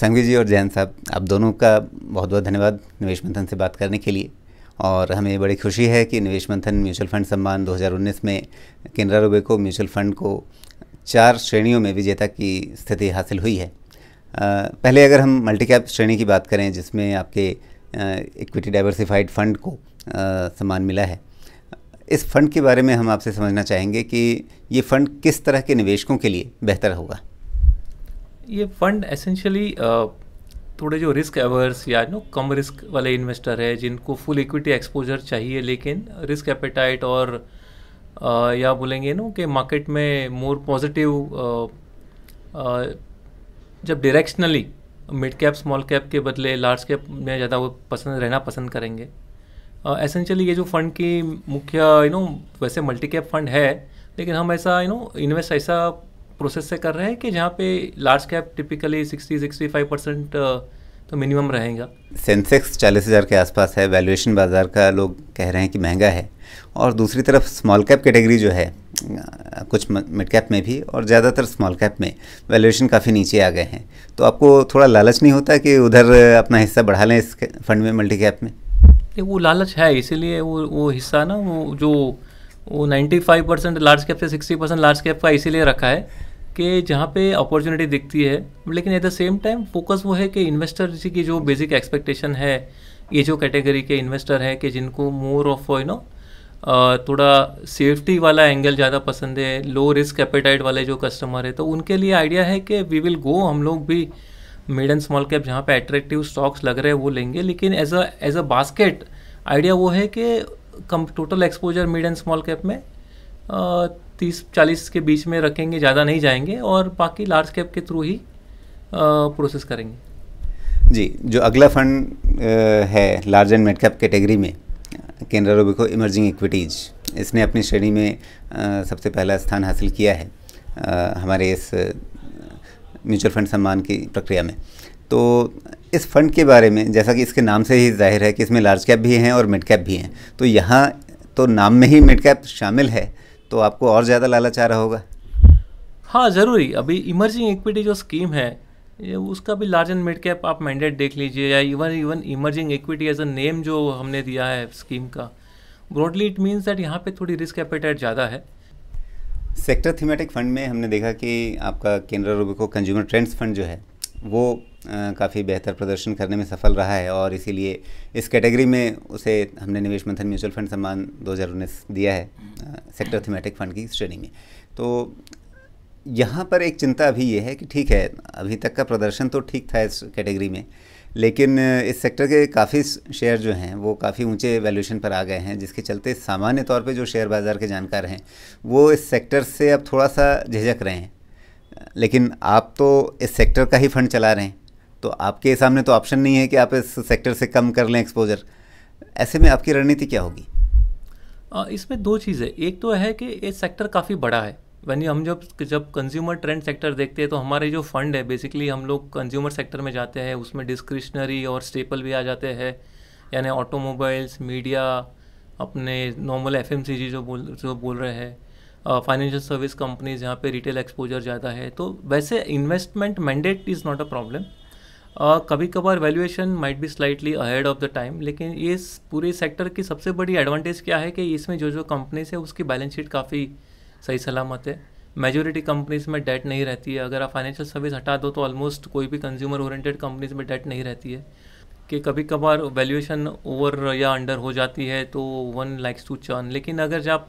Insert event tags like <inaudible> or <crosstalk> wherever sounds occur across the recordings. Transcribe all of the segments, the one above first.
संघवी जी और जैन साहब आप दोनों का बहुत बहुत धन्यवाद निवेश मंथन से बात करने के लिए और हमें बड़ी खुशी है कि निवेश मंथन म्यूचुअल फंड सम्मान 2019 में रुबे को म्यूचुअल फंड को चार श्रेणियों में विजेता की स्थिति हासिल हुई है आ, पहले अगर हम मल्टी कैप श्रेणी की बात करें जिसमें आपके इक्विटी डाइवर्सिफाइड फंड को सम्मान मिला है इस फंड के बारे में हम आपसे समझना चाहेंगे कि ये फंड किस तरह के निवेशकों के लिए बेहतर होगा ये फंड एसेंशियली थोड़े जो रिस्क एवर्स या नो कम रिस्क वाले इन्वेस्टर है जिनको फुल इक्विटी एक्सपोजर चाहिए लेकिन रिस्क एपेटाइट और आ, या बोलेंगे नो कि मार्केट में मोर पॉजिटिव जब directionally mid cap small cap के बदले लार्ज कैप में ज़्यादा वो पसंद रहना पसंद करेंगे एसेंशियली ये जो फंड की मुख्य यू नो वैसे मल्टी कैप फंड है लेकिन हम ऐसा यू नो इन्वेस्ट ऐसा प्रोसेस से कर रहे हैं कि जहाँ पे large cap typically sixty sixty five percent तो मिनिमम रहेगा सेंसेक्स चालीस हज़ार के आसपास है वैल्यूएशन बाज़ार का लोग कह रहे हैं कि महंगा है और दूसरी तरफ स्मॉल कैप कैटेगरी जो है कुछ मिड कैप में भी और ज़्यादातर स्मॉल कैप में वैल्यूएशन काफ़ी नीचे आ गए हैं तो आपको थोड़ा लालच नहीं होता कि उधर अपना हिस्सा बढ़ा लें इस फंड में मल्टी कैप में वो लालच है इसीलिए वो वो हिस्सा ना वो जो वो ninety five percent large cap से सिक्सटी परसेंट लार्ज कैप का इसीलिए रखा है कि जहाँ पे अपॉर्चुनिटी दिखती है लेकिन at the same time focus वो है कि इन्वेस्टर की जो बेसिक एक्सपेक्टेशन है ये जो कैटेगरी के इन्वेस्टर हैं कि जिनको मोर ऑफ यू नो थोड़ा सेफ्टी वाला एंगल ज़्यादा पसंद है लो रिस्क एपेटाइट वाले जो कस्टमर है तो उनके लिए आइडिया है कि वी विल गो हम लोग भी मिड एंड स्मॉल कैप जहाँ पे अट्रैक्टिव स्टॉक्स लग रहे हैं वो लेंगे लेकिन as a as a basket idea वो है कि कम total exposure mid and small cap में तीस चालीस के बीच में रखेंगे ज़्यादा नहीं जाएंगे और बाकी लार्ज कैप के थ्रू ही प्रोसेस करेंगे जी जो अगला फंड है large and mid cap category में केनरा रोबिको इमर्जिंग इक्विटीज़ इसने अपनी श्रेणी में आ, सबसे पहला स्थान हासिल किया है आ, हमारे इस म्यूचुअल फंड सम्मान की प्रक्रिया में तो इस फंड के बारे में जैसा कि इसके नाम से ही जाहिर है कि इसमें लार्ज कैप भी हैं और मिड कैप भी हैं तो यहाँ तो नाम में ही मिड कैप शामिल है तो आपको और ज़्यादा लालच आ रहा होगा हाँ ज़रूरी अभी इमर्जिंग इक्विटी जो स्कीम है उसका भी लार्ज एंड मिड कैप आप मैंडेट देख लीजिए या even even emerging equity as a name जो हमने दिया है स्कीम का ब्रॉडली इट मीन्स दैट यहाँ पे थोड़ी रिस्क एपेटाइट ज़्यादा है सेक्टर थीमेटिक फंड में हमने देखा कि आपका Canara Robeco consumer trends fund जो है वो काफ़ी बेहतर प्रदर्शन करने में सफल रहा है और इसीलिए इस कैटेगरी में उसे हमने निवेश मंथन म्यूचुअल फंड सम्मान दो दिया है सेक्टर थीमेटिक फंड की श्रेणी में तो यहाँ पर एक चिंता अभी ये है कि ठीक है अभी तक का प्रदर्शन तो ठीक था इस कैटेगरी में लेकिन इस सेक्टर के काफ़ी शेयर जो हैं वो काफ़ी ऊंचे वैल्यूशन पर आ गए हैं जिसके चलते सामान्य तौर पे जो शेयर बाज़ार के जानकार हैं वो इस सेक्टर से अब थोड़ा सा झिझक रहे हैं लेकिन आप तो इस सेक्टर का ही फंड चला रहे हैं तो आपके सामने तो ऑप्शन नहीं है कि आप इस सेक्टर से कम कर लें एक्सपोजर ऐसे में आपकी रणनीति क्या होगी इसमें दो चीज़ें एक तो है कि ये सेक्टर काफ़ी बड़ा है यानी हम जब जब कंज्यूमर ट्रेंड सेक्टर देखते हैं तो हमारे जो फंड है बेसिकली हम लोग कंज्यूमर सेक्टर में जाते हैं उसमें डिस्क्रिशनरी और स्टेपल भी आ जाते हैं यानी ऑटोमोबाइल्स मीडिया अपने नॉर्मल एफ जो बोल जो बोल रहे हैं फाइनेंशियल सर्विस कंपनीज यहाँ पे रिटेल एक्सपोजर ज़्यादा है तो वैसे investment mandate is not a problem कभी कभार valuation might be slightly ahead of the time लेकिन ये पूरे सेक्टर की सबसे बड़ी एडवांटेज क्या है कि इसमें जो जो कंपनीज है उसकी बैलेंस शीट काफ़ी सही सलामत है मेजोरिटी कंपनीज में डेट नहीं रहती है अगर आप फाइनेंशियल सर्विस हटा दो तो ऑलमोस्ट कोई भी कंज्यूमर ओरिएंटेड कंपनीज में डेट नहीं रहती है कि कभी कभार वैल्यूएशन ओवर या अंडर हो जाती है तो वन लाइक्स टू चर्न लेकिन अगर जब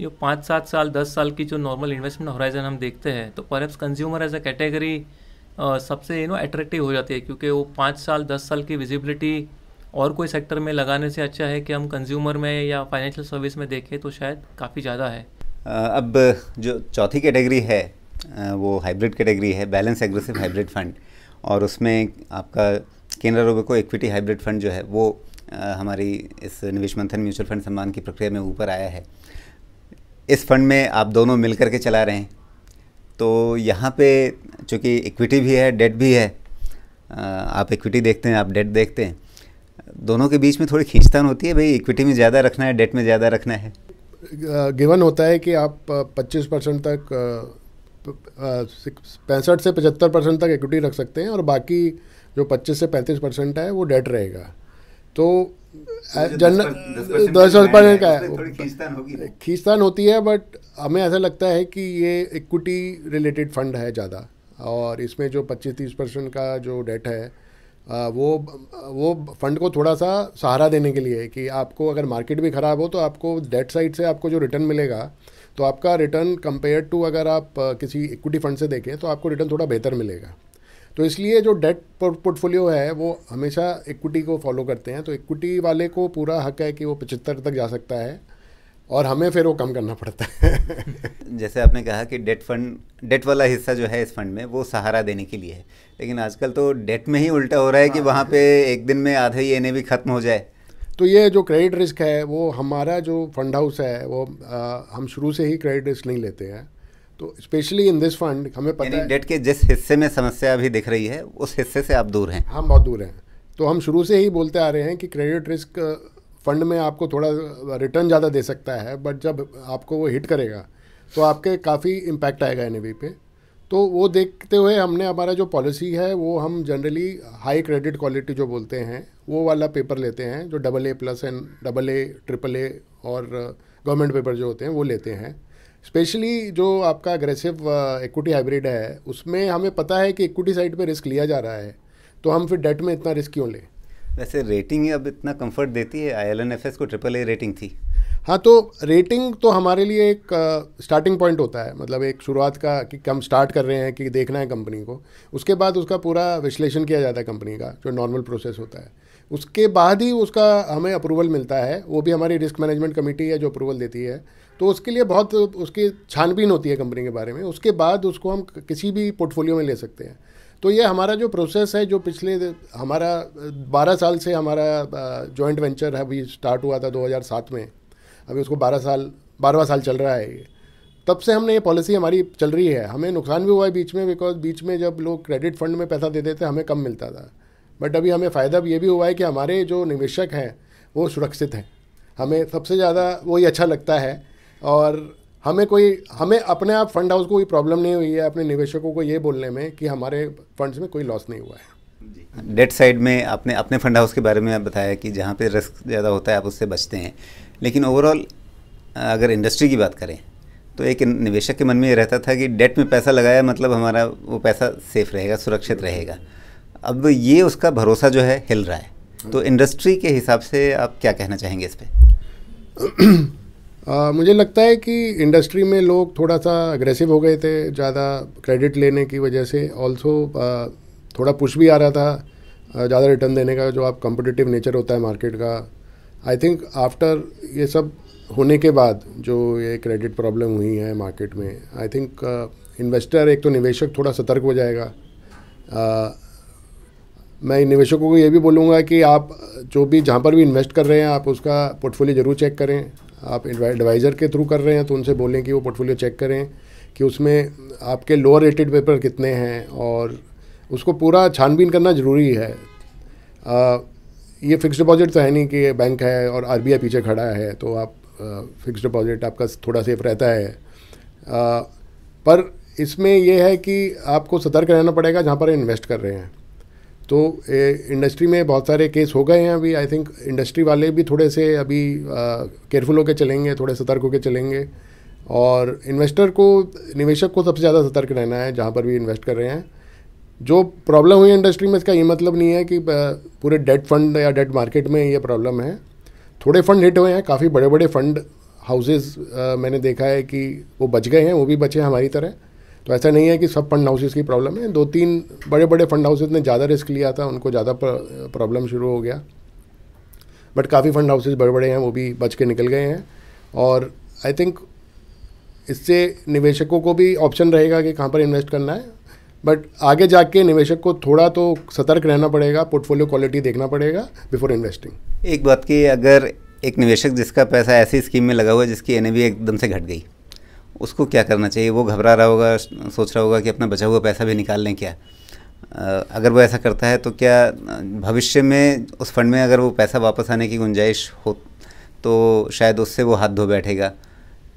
ये पाँच सात साल दस साल की जो नॉर्मल इन्वेस्टमेंट होराइजन हम देखते हैं तो पर कंज्यूमर एज अ कैटेगरी सबसे यू नो एट्रेक्टिव हो जाती है क्योंकि वो पाँच साल दस साल की विजिबिलिटी और कोई सेक्टर में लगाने से अच्छा है कि हम कंज्यूमर में या फाइनेंशियल सर्विस में देखें तो शायद काफ़ी ज़्यादा है अब जो चौथी कैटेगरी है वो हाइब्रिड कैटेगरी है बैलेंस एग्रेसिव हाइब्रिड फंड और उसमें आपका केनरा को इक्विटी हाइब्रिड फंड जो है वो हमारी इस निवेश मंथन म्यूचुअल फंड सम्मान की प्रक्रिया में ऊपर आया है इस फंड में आप दोनों मिल करके के चला रहे हैं तो यहाँ पे चूँकि इक्विटी भी है डेट भी है आप इक्विटी देखते हैं आप डेट देखते हैं दोनों के बीच में थोड़ी खींचतान होती है भाई इक्विटी में ज़्यादा रखना है डेट में ज़्यादा रखना है गिवन होता है कि आप 25 परसेंट तक पैंसठ से पचहत्तर परसेंट तक इक्विटी रख सकते हैं और बाकी जो 25 से 35 परसेंट है वो डेट रहेगा तो जनरल दस का है खींचतान होती है बट हमें ऐसा लगता है कि ये इक्विटी रिलेटेड फंड है ज़्यादा और इसमें जो 25-30 परसेंट का जो डेट है वो वो फंड को थोड़ा सा सहारा देने के लिए कि आपको अगर मार्केट भी ख़राब हो तो आपको डेट साइड से आपको जो रिटर्न मिलेगा तो आपका रिटर्न कंपेयर टू अगर आप किसी इक्विटी फंड से देखें तो आपको रिटर्न थोड़ा बेहतर मिलेगा तो इसलिए जो डेट पोर्टफोलियो है वो हमेशा इक्विटी को फॉलो करते हैं तो इक्विटी वाले को पूरा हक है कि वो पचहत्तर तक जा सकता है और हमें फिर वो कम करना पड़ता है <laughs> जैसे आपने कहा कि डेट फंड डेट वाला हिस्सा जो है इस फंड में वो सहारा देने के लिए है लेकिन आजकल तो डेट में ही उल्टा हो रहा है कि हाँ। वहाँ पे एक दिन में आधा ही एन भी खत्म हो जाए तो ये जो क्रेडिट रिस्क है वो हमारा जो फंड हाउस है वो आ, हम शुरू से ही क्रेडिट रिस्क नहीं लेते हैं तो स्पेशली इन दिस फंड हमें पता है डेट के जिस हिस्से में समस्या अभी दिख रही है उस हिस्से से आप दूर हैं हम बहुत दूर हैं तो हम शुरू से ही बोलते आ रहे हैं कि क्रेडिट रिस्क फंड में आपको थोड़ा रिटर्न uh, ज़्यादा दे सकता है बट जब आपको वो हिट करेगा तो आपके काफ़ी इम्पैक्ट आएगा एन पे तो वो देखते हुए हमने हमारा जो पॉलिसी है वो हम जनरली हाई क्रेडिट क्वालिटी जो बोलते हैं वो वाला पेपर लेते हैं जो double A plus and double A triple A और गवर्नमेंट uh, पेपर जो होते हैं वो लेते हैं स्पेशली जो आपका अग्रेसिव इक्विटी हाइब्रिड है उसमें हमें पता है कि इक्विटी साइड पे रिस्क लिया जा रहा है तो हम फिर डेट में इतना रिस्क क्यों लें वैसे रेटिंग अब इतना कंफर्ट देती है आई को ट्रिपल ए रेटिंग थी हाँ तो रेटिंग तो हमारे लिए एक स्टार्टिंग uh, पॉइंट होता है मतलब एक शुरुआत का कि हम स्टार्ट कर रहे हैं कि देखना है कंपनी को उसके बाद उसका पूरा विश्लेषण किया जाता है कंपनी का जो नॉर्मल प्रोसेस होता है उसके बाद ही उसका हमें अप्रूवल मिलता है वो भी हमारी रिस्क मैनेजमेंट कमेटी है जो अप्रूवल देती है तो उसके लिए बहुत उसकी छानबीन होती है कंपनी के बारे में उसके बाद उसको हम किसी भी पोर्टफोलियो में ले सकते हैं तो ये हमारा जो प्रोसेस है जो पिछले हमारा बारह साल से हमारा जॉइंट वेंचर अभी स्टार्ट हुआ था 2007 में अभी उसको बारह साल बारहवा साल चल रहा है ये तब से हमने ये पॉलिसी हमारी चल रही है हमें नुकसान भी हुआ है बीच में बिकॉज बीच में जब लोग क्रेडिट फंड में पैसा देते थे हमें कम मिलता था बट अभी हमें फ़ायदा भी ये भी हुआ है कि हमारे जो निवेशक हैं वो सुरक्षित हैं हमें सबसे ज़्यादा वही अच्छा लगता है और हमें कोई हमें अपने आप फंड हाउस को कोई प्रॉब्लम नहीं हुई है अपने निवेशकों को ये बोलने में कि हमारे फंड्स में कोई लॉस नहीं हुआ है डेट साइड में आपने अपने फंड हाउस के बारे में बताया कि जहाँ पे रिस्क ज़्यादा होता है आप उससे बचते हैं लेकिन ओवरऑल अगर इंडस्ट्री की बात करें तो एक निवेशक के मन में ये रहता था कि डेट में पैसा लगाया मतलब हमारा वो पैसा सेफ रहेगा सुरक्षित रहेगा अब ये उसका भरोसा जो है हिल रहा है तो इंडस्ट्री हाँ। के हिसाब से आप क्या कहना चाहेंगे इस पर <clears throat> आ, मुझे लगता है कि इंडस्ट्री में लोग थोड़ा सा अग्रेसिव हो गए थे ज़्यादा क्रेडिट लेने की वजह से ऑल्सो थोड़ा पुश भी आ रहा था ज़्यादा रिटर्न देने का जो आप कॉम्पिटिटिव नेचर होता है मार्केट का आई थिंक आफ्टर ये सब होने के बाद जो ये क्रेडिट प्रॉब्लम हुई है मार्केट में आई थिंक इन्वेस्टर एक तो निवेशक थोड़ा सतर्क हो जाएगा uh, मैं निवेशकों को ये भी बोलूँगा कि आप जो भी जहाँ पर भी इन्वेस्ट कर रहे हैं आप उसका पोर्टफोलियो ज़रूर चेक करें आप एडवाइज़र के थ्रू कर रहे हैं तो उनसे बोलें कि वो पोर्टफोलियो चेक करें कि उसमें आपके लोअर रेटेड पेपर कितने हैं और उसको पूरा छानबीन करना ज़रूरी है आ, ये फिक्स डिपॉजिट तो है नहीं कि बैंक है और आर पीछे खड़ा है तो आप फिक्स डिपॉजिट आपका थोड़ा सेफ रहता है आ, पर इसमें यह है कि आपको सतर्क रहना पड़ेगा जहाँ पर इन्वेस्ट कर रहे हैं तो इंडस्ट्री में बहुत सारे केस हो गए हैं अभी आई थिंक इंडस्ट्री वाले भी थोड़े से अभी केयरफुल होकर चलेंगे थोड़े सतर्क होकर चलेंगे और इन्वेस्टर को निवेशक को सबसे ज़्यादा सतर्क रहना है जहाँ पर भी इन्वेस्ट कर रहे हैं जो प्रॉब्लम हुई इंडस्ट्री में इसका ये मतलब नहीं है कि पूरे डेट फंड या डेट मार्केट में ये प्रॉब्लम है थोड़े फंड हिट हुए हैं काफ़ी बड़े बड़े फंड हाउसेज मैंने देखा है कि वो बच गए हैं वो भी बचे हैं हमारी तरह तो ऐसा नहीं है कि सब फंड हाउसेज की प्रॉब्लम है दो तीन बड़े बड़े फंड हाउसेज ने ज़्यादा रिस्क लिया था उनको ज़्यादा प्रॉब्लम शुरू हो गया बट काफ़ी फंड हाउसेज बड़े बड़े हैं वो भी बच के निकल गए हैं और आई थिंक इससे निवेशकों को भी ऑप्शन रहेगा कि कहाँ पर इन्वेस्ट करना है बट आगे जाके निवेशक को थोड़ा तो सतर्क रहना पड़ेगा पोर्टफोलियो क्वालिटी देखना पड़ेगा बिफोर इन्वेस्टिंग एक बात की अगर एक निवेशक जिसका पैसा ऐसी स्कीम में लगा हुआ है जिसकी एन एकदम से घट गई उसको क्या करना चाहिए वो घबरा रहा होगा सोच रहा होगा कि अपना बचा हुआ पैसा भी निकाल लें क्या अगर वो ऐसा करता है तो क्या भविष्य में उस फंड में अगर वो पैसा वापस आने की गुंजाइश हो तो शायद उससे वो हाथ धो बैठेगा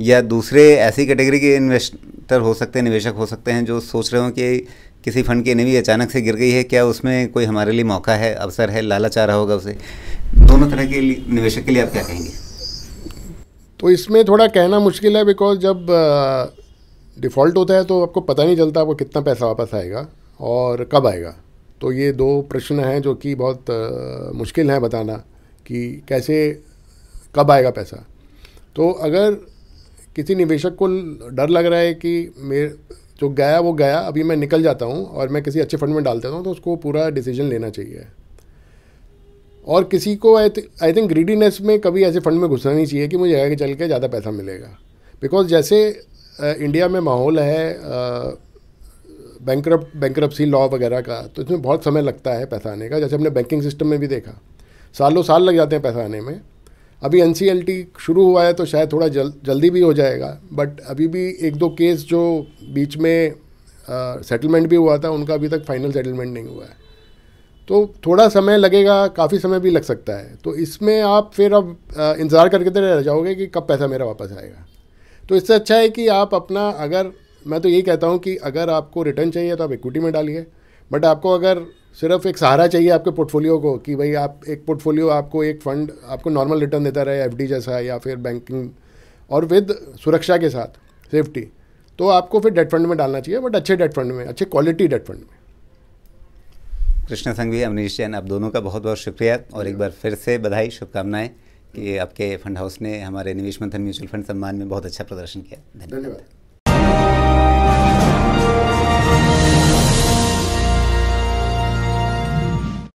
या दूसरे ऐसी कैटेगरी के इन्वेस्टर हो सकते हैं निवेशक हो सकते हैं जो सोच रहे हो कि किसी फंड की एनवी अचानक से गिर गई है क्या उसमें कोई हमारे लिए मौका है अवसर है लालच आ रहा होगा उसे दोनों तरह के निवेशक के लिए आप क्या कहेंगे तो इसमें थोड़ा कहना मुश्किल है बिकॉज जब डिफ़ॉल्ट होता है तो आपको पता नहीं चलता आपको कितना पैसा वापस आएगा और कब आएगा तो ये दो प्रश्न हैं जो कि बहुत मुश्किल हैं बताना कि कैसे कब आएगा पैसा तो अगर किसी निवेशक को डर लग रहा है कि मेरे जो गया वो गया अभी मैं निकल जाता हूँ और मैं किसी अच्छे फंड में डाल देता हूँ तो उसको पूरा डिसीजन लेना चाहिए और किसी को आई थिंक ग्रीडीनेस में कभी ऐसे फंड में घुसना नहीं चाहिए कि मुझे आगे चल के ज़्यादा पैसा मिलेगा बिकॉज जैसे इंडिया में माहौल है बैंक बैंक्रप्सी लॉ वगैरह का तो इसमें बहुत समय लगता है पैसा आने का जैसे हमने बैंकिंग सिस्टम में भी देखा सालों साल लग जाते हैं पैसा आने में अभी एन शुरू हुआ है तो शायद थोड़ा जल, जल्दी भी हो जाएगा बट अभी भी एक दो केस जो बीच में सेटलमेंट भी हुआ था उनका अभी तक फाइनल सेटलमेंट नहीं हुआ है तो थोड़ा समय लगेगा काफ़ी समय भी लग सकता है तो इसमें आप फिर अब इंतज़ार करके तो रह जाओगे कि कब पैसा मेरा वापस आएगा तो इससे अच्छा है कि आप अपना अगर मैं तो यही कहता हूँ कि अगर आपको रिटर्न चाहिए तो आप इक्विटी में डालिए बट आपको अगर सिर्फ एक सहारा चाहिए आपके पोर्टफोलियो को कि भाई आप एक पोर्टफोलियो आपको एक फ़ंड आपको नॉर्मल रिटर्न देता रहे एफ जैसा या फिर बैंकिंग और विद सुरक्षा के साथ सेफ्टी तो आपको फिर डेट फंड में डालना चाहिए बट अच्छे डेट फंड में अच्छे क्वालिटी डेट फंड में कृष्णा संघवी अमरीश जैन आप दोनों का बहुत बहुत शुक्रिया और एक बार फिर से बधाई शुभकामनाएं कि आपके फंड हाउस ने हमारे निवेश मंथन म्यूचुअल फंड सम्मान में बहुत अच्छा प्रदर्शन किया धन्यवाद